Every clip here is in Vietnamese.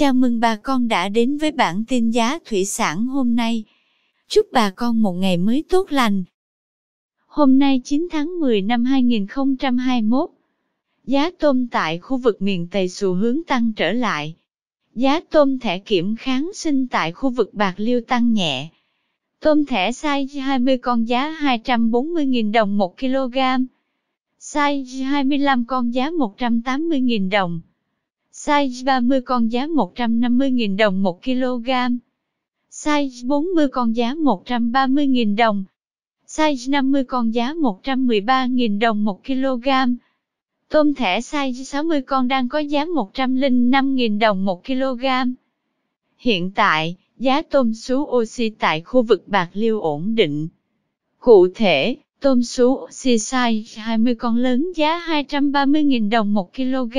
Chào mừng bà con đã đến với bản tin giá thủy sản hôm nay. Chúc bà con một ngày mới tốt lành. Hôm nay 9 tháng 10 năm 2021, giá tôm tại khu vực miền Tây xu hướng tăng trở lại. Giá tôm thẻ kiểm kháng sinh tại khu vực Bạc Liêu tăng nhẹ. Tôm thẻ size 20 con giá 240.000 đồng 1 kg. Size 25 con giá 180.000 đồng size 30 con giá 150.000 đồng 1 kg, size 40 con giá 130.000 đồng, size 50 con giá 113.000 đồng 1 kg. Tôm thẻ size 60 con đang có giá 105.000 đồng 1 kg. Hiện tại, giá tôm sú oxy tại khu vực Bạc Liêu ổn định. Cụ thể, tôm sú oxy size 20 con lớn giá 230.000 đồng 1 kg.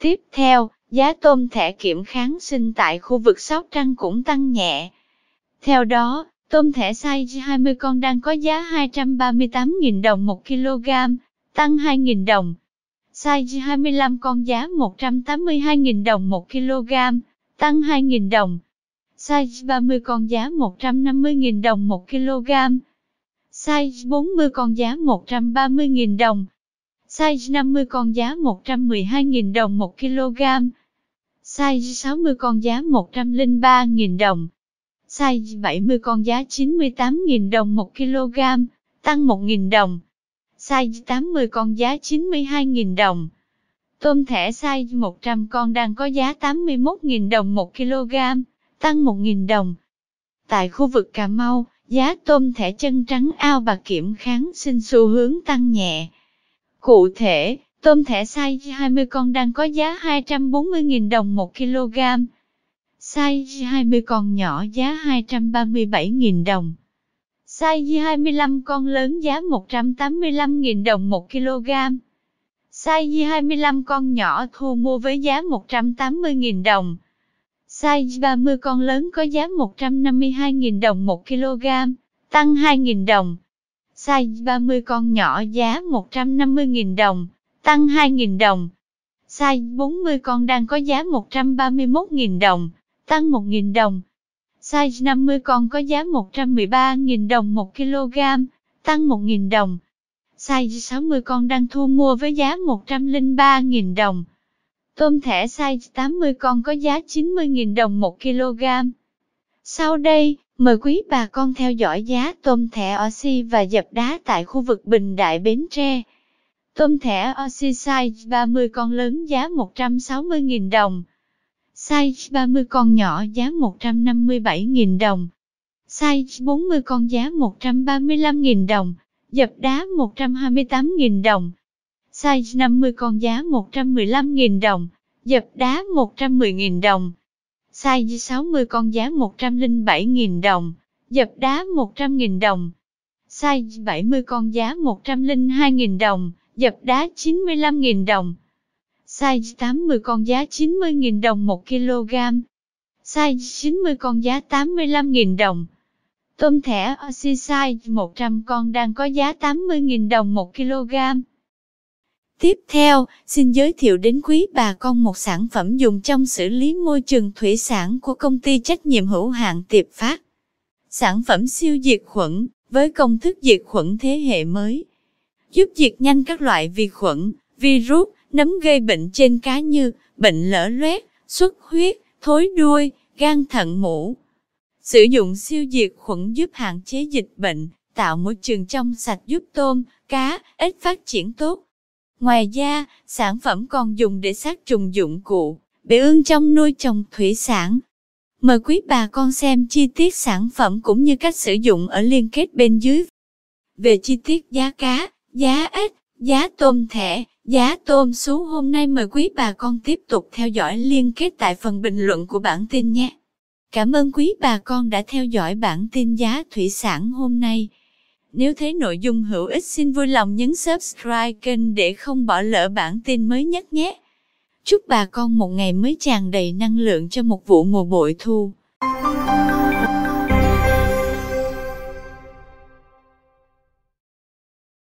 Tiếp theo, giá tôm thẻ kiểm kháng sinh tại khu vực Sóc Trăng cũng tăng nhẹ. Theo đó, tôm thẻ size 20 con đang có giá 238.000 đồng 1 kg, tăng 2.000 đồng. Size 25 con giá 182.000 đồng 1 kg, tăng 2.000 đồng. Size 30 con giá 150.000 đồng 1 kg. Size 40 con giá 130.000 đồng size 50 con giá 112.000 đồng 1 kg, size 60 con giá 103.000 đồng, size 70 con giá 98.000 đồng 1 kg, tăng 1.000 đồng, size 80 con giá 92.000 đồng. Tôm thẻ size 100 con đang có giá 81.000 đồng 1 kg, tăng 1.000 đồng. Tại khu vực Cà Mau, giá tôm thẻ chân trắng ao bà kiểm kháng sinh xu hướng tăng nhẹ. Cụ thể, tôm thẻ size 20 con đang có giá 240.000 đồng 1 kg. Size 20 con nhỏ giá 237.000 đồng. Size 25 con lớn giá 185.000 đồng 1 kg. Size 25 con nhỏ thu mua với giá 180.000 đồng. Size 30 con lớn có giá 152.000 đồng 1 kg, tăng 2.000 đồng size 30 con nhỏ giá 150.000 đồng, tăng 2.000 đồng. Size 40 con đang có giá 131.000 đồng, tăng 1.000 đồng. Size 50 con có giá 113.000 đồng 1 kg, tăng 1.000 đồng. Size 60 con đang thu mua với giá 103.000 đồng. Tôm thẻ size 80 con có giá 90.000 đồng 1 kg. Sau đây, Mời quý bà con theo dõi giá tôm thẻ oxy và dập đá tại khu vực Bình Đại Bến Tre. Tôm thẻ oxy size 30 con lớn giá 160.000 đồng. Size 30 con nhỏ giá 157.000 đồng. Size 40 con giá 135.000 đồng. Dập đá 128.000 đồng. Size 50 con giá 115.000 đồng. Dập đá 110.000 đồng size 60 con giá 107.000 đồng, dập đá 100.000 đồng. Size 70 con giá 102.000 đồng, dập đá 95.000 đồng. Size 80 con giá 90.000 đồng 1 kg. Size 90 con giá 85.000 đồng. Tôm thẻ oxy size 100 con đang có giá 80.000 đồng 1 kg. Tiếp theo, xin giới thiệu đến quý bà con một sản phẩm dùng trong xử lý môi trường thủy sản của công ty trách nhiệm hữu hạn Tiệp Phát. Sản phẩm siêu diệt khuẩn, với công thức diệt khuẩn thế hệ mới, giúp diệt nhanh các loại vi khuẩn, virus, nấm gây bệnh trên cá như bệnh lở loét, xuất huyết, thối đuôi, gan thận mũ. Sử dụng siêu diệt khuẩn giúp hạn chế dịch bệnh, tạo môi trường trong sạch giúp tôm, cá, ếch phát triển tốt Ngoài ra, sản phẩm còn dùng để sát trùng dụng cụ, bể ương trong nuôi trồng thủy sản. Mời quý bà con xem chi tiết sản phẩm cũng như cách sử dụng ở liên kết bên dưới. Về chi tiết giá cá, giá ếch, giá tôm thẻ, giá tôm sú hôm nay mời quý bà con tiếp tục theo dõi liên kết tại phần bình luận của bản tin nhé. Cảm ơn quý bà con đã theo dõi bản tin giá thủy sản hôm nay. Nếu thấy nội dung hữu ích xin vui lòng nhấn subscribe kênh để không bỏ lỡ bản tin mới nhất nhé. Chúc bà con một ngày mới tràn đầy năng lượng cho một vụ mùa bội thu.